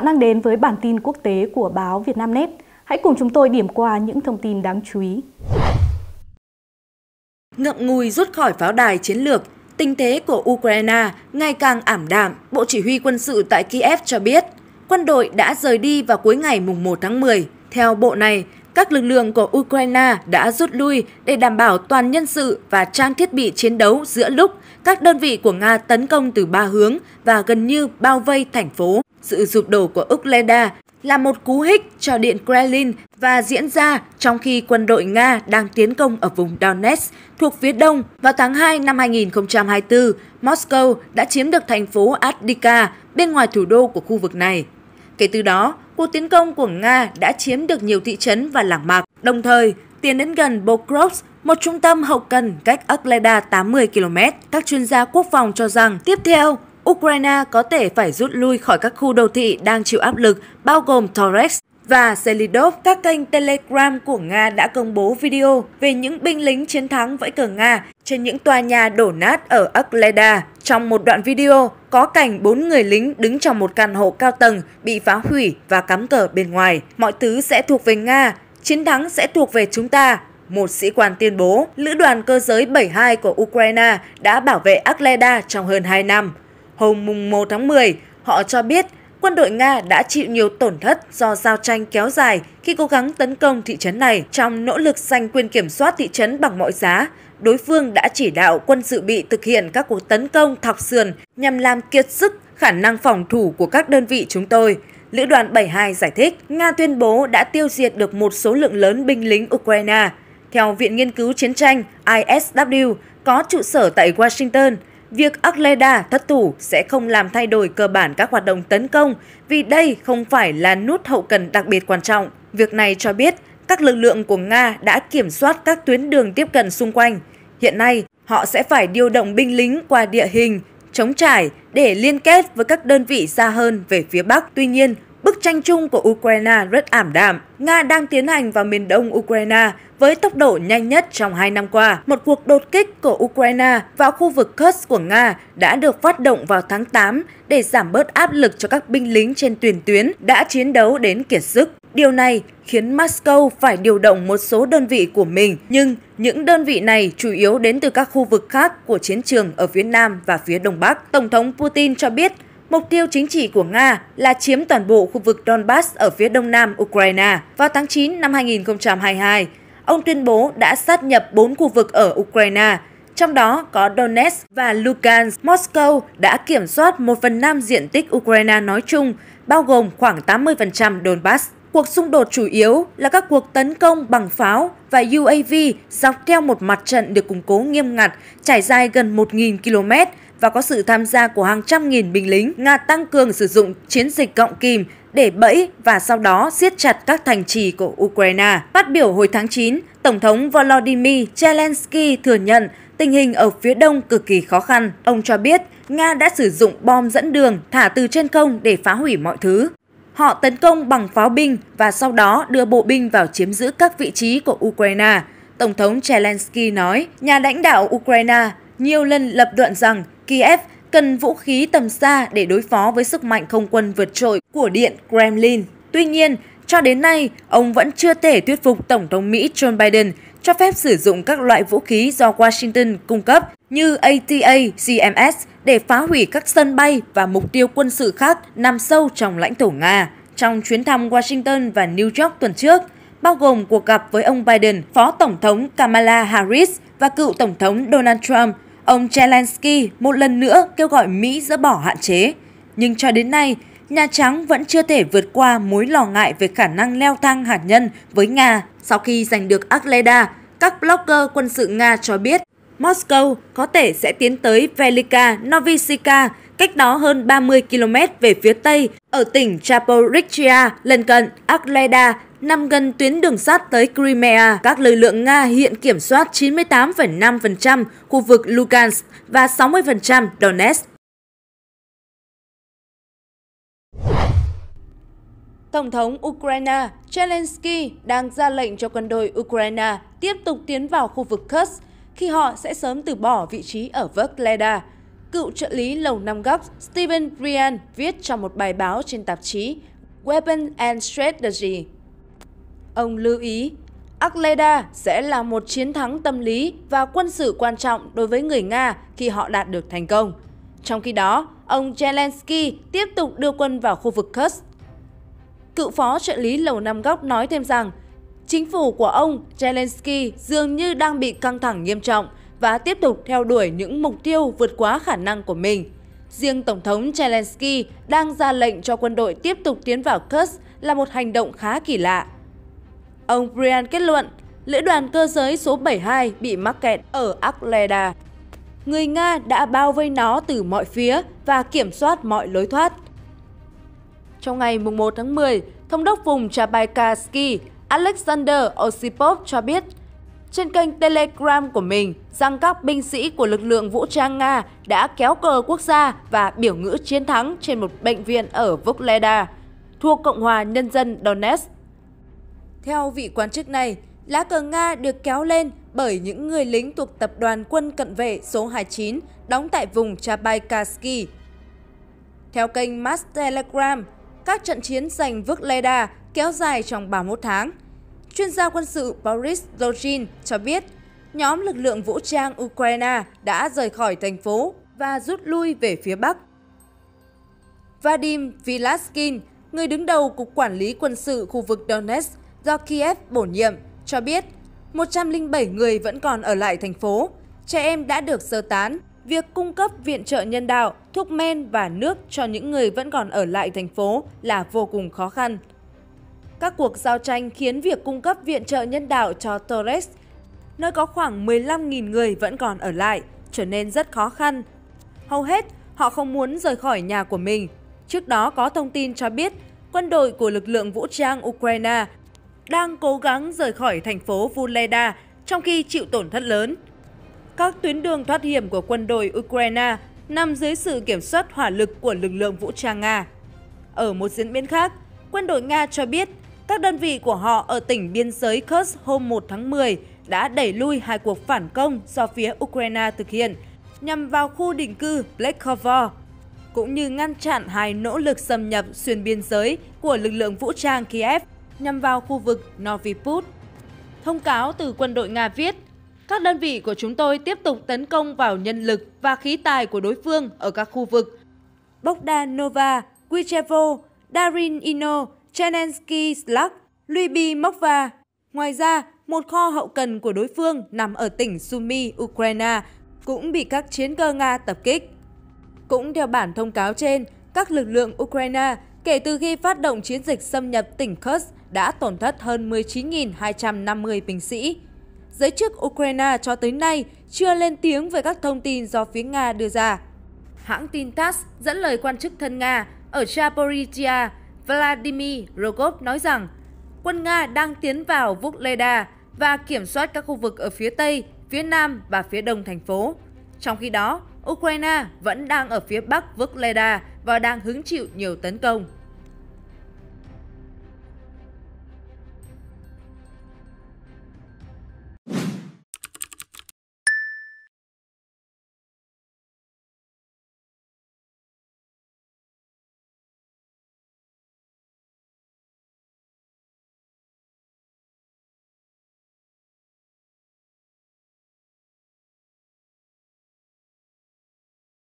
bạn đang đến với bản tin quốc tế của báo Vietnamnet. Hãy cùng chúng tôi điểm qua những thông tin đáng chú ý. Ngậm ngùi rút khỏi pháo đài chiến lược, tình thế của Ukraine ngày càng ảm đạm, Bộ Chỉ huy quân sự tại Kiev cho biết quân đội đã rời đi vào cuối ngày mùng 1 tháng 10. Theo bộ này, các lực lượng của Ukraine đã rút lui để đảm bảo toàn nhân sự và trang thiết bị chiến đấu giữa lúc các đơn vị của Nga tấn công từ ba hướng và gần như bao vây thành phố sự sụp đổ của Ukraine là một cú hích cho Điện Kremlin và diễn ra trong khi quân đội Nga đang tiến công ở vùng Donetsk thuộc phía đông. Vào tháng 2 năm 2024, Moscow đã chiếm được thành phố Avdiivka bên ngoài thủ đô của khu vực này. Kể từ đó, cuộc tiến công của Nga đã chiếm được nhiều thị trấn và làng mạc, đồng thời tiến đến gần Pokrovsk, một trung tâm hậu cần cách Akleda 80 km. Các chuyên gia quốc phòng cho rằng tiếp theo, Ukraine có thể phải rút lui khỏi các khu đô thị đang chịu áp lực, bao gồm Torres và Selidov. Các kênh Telegram của Nga đã công bố video về những binh lính chiến thắng vẫy cờ Nga trên những tòa nhà đổ nát ở Akleda. Trong một đoạn video, có cảnh bốn người lính đứng trong một căn hộ cao tầng bị phá hủy và cắm cờ bên ngoài. Mọi thứ sẽ thuộc về Nga, chiến thắng sẽ thuộc về chúng ta, một sĩ quan tuyên bố lữ đoàn cơ giới 72 của Ukraine đã bảo vệ Akleda trong hơn 2 năm. Hôm mùng 1 tháng 10, họ cho biết quân đội Nga đã chịu nhiều tổn thất do giao tranh kéo dài khi cố gắng tấn công thị trấn này. Trong nỗ lực giành quyền kiểm soát thị trấn bằng mọi giá, đối phương đã chỉ đạo quân dự bị thực hiện các cuộc tấn công thọc sườn nhằm làm kiệt sức khả năng phòng thủ của các đơn vị chúng tôi. Lữ đoàn 72 giải thích, Nga tuyên bố đã tiêu diệt được một số lượng lớn binh lính Ukraine. Theo Viện Nghiên cứu Chiến tranh ISW, có trụ sở tại Washington – việc Arleda thất thủ sẽ không làm thay đổi cơ bản các hoạt động tấn công vì đây không phải là nút hậu cần đặc biệt quan trọng. Việc này cho biết các lực lượng của Nga đã kiểm soát các tuyến đường tiếp cận xung quanh. Hiện nay, họ sẽ phải điều động binh lính qua địa hình, chống trải để liên kết với các đơn vị xa hơn về phía Bắc. Tuy nhiên, Bức tranh chung của Ukraine rất ảm đạm. Nga đang tiến hành vào miền đông Ukraine với tốc độ nhanh nhất trong hai năm qua. Một cuộc đột kích của Ukraine vào khu vực Kursk của Nga đã được phát động vào tháng 8 để giảm bớt áp lực cho các binh lính trên tuyển tuyến đã chiến đấu đến kiệt sức. Điều này khiến Moscow phải điều động một số đơn vị của mình, nhưng những đơn vị này chủ yếu đến từ các khu vực khác của chiến trường ở phía Nam và phía Đông Bắc. Tổng thống Putin cho biết Mục tiêu chính trị của Nga là chiếm toàn bộ khu vực Donbass ở phía đông nam Ukraine. Vào tháng 9 năm 2022, ông tuyên bố đã sát nhập 4 khu vực ở Ukraine, trong đó có Donetsk và Lugansk. Moscow đã kiểm soát 1 phần 5 diện tích Ukraine nói chung, bao gồm khoảng 80% Donbass. Cuộc xung đột chủ yếu là các cuộc tấn công bằng pháo và UAV dọc theo một mặt trận được củng cố nghiêm ngặt trải dài gần 1.000 km và có sự tham gia của hàng trăm nghìn binh lính, Nga tăng cường sử dụng chiến dịch gọng kìm để bẫy và sau đó siết chặt các thành trì của Ukraine. Phát biểu hồi tháng 9, Tổng thống Volodymyr Zelensky thừa nhận tình hình ở phía đông cực kỳ khó khăn. Ông cho biết Nga đã sử dụng bom dẫn đường thả từ trên không để phá hủy mọi thứ. Họ tấn công bằng pháo binh và sau đó đưa bộ binh vào chiếm giữ các vị trí của Ukraine. Tổng thống Zelensky nói, nhà lãnh đạo Ukraine nhiều lần lập luận rằng Kiev cần vũ khí tầm xa để đối phó với sức mạnh không quân vượt trội của Điện Kremlin. Tuy nhiên, cho đến nay, ông vẫn chưa thể thuyết phục Tổng thống Mỹ Joe Biden cho phép sử dụng các loại vũ khí do Washington cung cấp như ATA, CMS, để phá hủy các sân bay và mục tiêu quân sự khác nằm sâu trong lãnh thổ Nga. Trong chuyến thăm Washington và New York tuần trước, bao gồm cuộc gặp với ông Biden, Phó Tổng thống Kamala Harris và cựu Tổng thống Donald Trump, Ông Zelensky một lần nữa kêu gọi Mỹ dỡ bỏ hạn chế, nhưng cho đến nay, Nhà Trắng vẫn chưa thể vượt qua mối lo ngại về khả năng leo thang hạt nhân với Nga. Sau khi giành được Akleda, các blogger quân sự Nga cho biết Moscow có thể sẽ tiến tới Velika Novichka, cách đó hơn 30 km về phía tây ở tỉnh Zaporizhia, lân cận Akleda, nằm gần tuyến đường sắt tới Crimea, các lực lượng Nga hiện kiểm soát 98,5% khu vực Lugansk và 60% Donetsk. Tổng thống Ukraine Zelensky đang ra lệnh cho quân đội Ukraine tiếp tục tiến vào khu vực Kursk khi họ sẽ sớm từ bỏ vị trí ở Vleda cựu trợ lý Lầu Năm Góc Stephen Brian viết trong một bài báo trên tạp chí Weapon and Strategy. Ông lưu ý, Akleda sẽ là một chiến thắng tâm lý và quân sự quan trọng đối với người Nga khi họ đạt được thành công. Trong khi đó, ông Zelensky tiếp tục đưa quân vào khu vực Kursk. Cựu phó trợ lý Lầu Năm Góc nói thêm rằng, chính phủ của ông Zelensky dường như đang bị căng thẳng nghiêm trọng và tiếp tục theo đuổi những mục tiêu vượt quá khả năng của mình. Riêng Tổng thống Zelensky đang ra lệnh cho quân đội tiếp tục tiến vào Kursk là một hành động khá kỳ lạ. Ông Brian kết luận, lữ đoàn cơ giới số 72 bị mắc kẹt ở Akleda. Người Nga đã bao vây nó từ mọi phía và kiểm soát mọi lối thoát. Trong ngày 1 tháng 10, Thống đốc vùng Chabaikaski Alexander Osipov cho biết trên kênh Telegram của mình rằng các binh sĩ của lực lượng vũ trang Nga đã kéo cờ quốc gia và biểu ngữ chiến thắng trên một bệnh viện ở Vukleda, thuộc Cộng hòa Nhân dân Donetsk. Theo vị quan chức này, lá cờ Nga được kéo lên bởi những người lính thuộc tập đoàn quân cận vệ số 29 đóng tại vùng Chabaikaski. Theo kênh Mass Telegram, các trận chiến giành Vukleda kéo dài trong 31 tháng – Chuyên gia quân sự Boris Dojin cho biết nhóm lực lượng vũ trang Ukraine đã rời khỏi thành phố và rút lui về phía Bắc. Vadim Vilaskin, người đứng đầu Cục Quản lý Quân sự khu vực Donetsk do Kiev bổ nhiệm, cho biết 107 người vẫn còn ở lại thành phố, trẻ em đã được sơ tán. Việc cung cấp viện trợ nhân đạo, thuốc men và nước cho những người vẫn còn ở lại thành phố là vô cùng khó khăn. Các cuộc giao tranh khiến việc cung cấp viện trợ nhân đạo cho Torres, nơi có khoảng 15.000 người vẫn còn ở lại, trở nên rất khó khăn. Hầu hết, họ không muốn rời khỏi nhà của mình. Trước đó có thông tin cho biết quân đội của lực lượng vũ trang Ukraine đang cố gắng rời khỏi thành phố Vuleda trong khi chịu tổn thất lớn. Các tuyến đường thoát hiểm của quân đội Ukraine nằm dưới sự kiểm soát hỏa lực của lực lượng vũ trang Nga. Ở một diễn biến khác, quân đội Nga cho biết các đơn vị của họ ở tỉnh biên giới Kursk hôm 1 tháng 10 đã đẩy lui hai cuộc phản công do phía Ukraine thực hiện nhằm vào khu định cư Blekhovo, cũng như ngăn chặn hai nỗ lực xâm nhập xuyên biên giới của lực lượng vũ trang Kiev nhằm vào khu vực Noviput. Thông cáo từ quân đội Nga viết, các đơn vị của chúng tôi tiếp tục tấn công vào nhân lực và khí tài của đối phương ở các khu vực Bogdanova, Guichevo, Darin Ino, Chenensky Slag, Lyubi Mokva. Ngoài ra, một kho hậu cần của đối phương nằm ở tỉnh Sumy, Ukraine, cũng bị các chiến cơ Nga tập kích. Cũng theo bản thông cáo trên, các lực lượng Ukraine kể từ khi phát động chiến dịch xâm nhập tỉnh Kursk đã tổn thất hơn 19.250 binh sĩ. Giới chức Ukraine cho tới nay chưa lên tiếng về các thông tin do phía Nga đưa ra. Hãng tin TASS dẫn lời quan chức thân Nga ở Zaporizhia Vladimir Rogov nói rằng quân Nga đang tiến vào Vukleda và kiểm soát các khu vực ở phía Tây, phía Nam và phía Đông thành phố. Trong khi đó, Ukraine vẫn đang ở phía Bắc Vukleda và đang hứng chịu nhiều tấn công.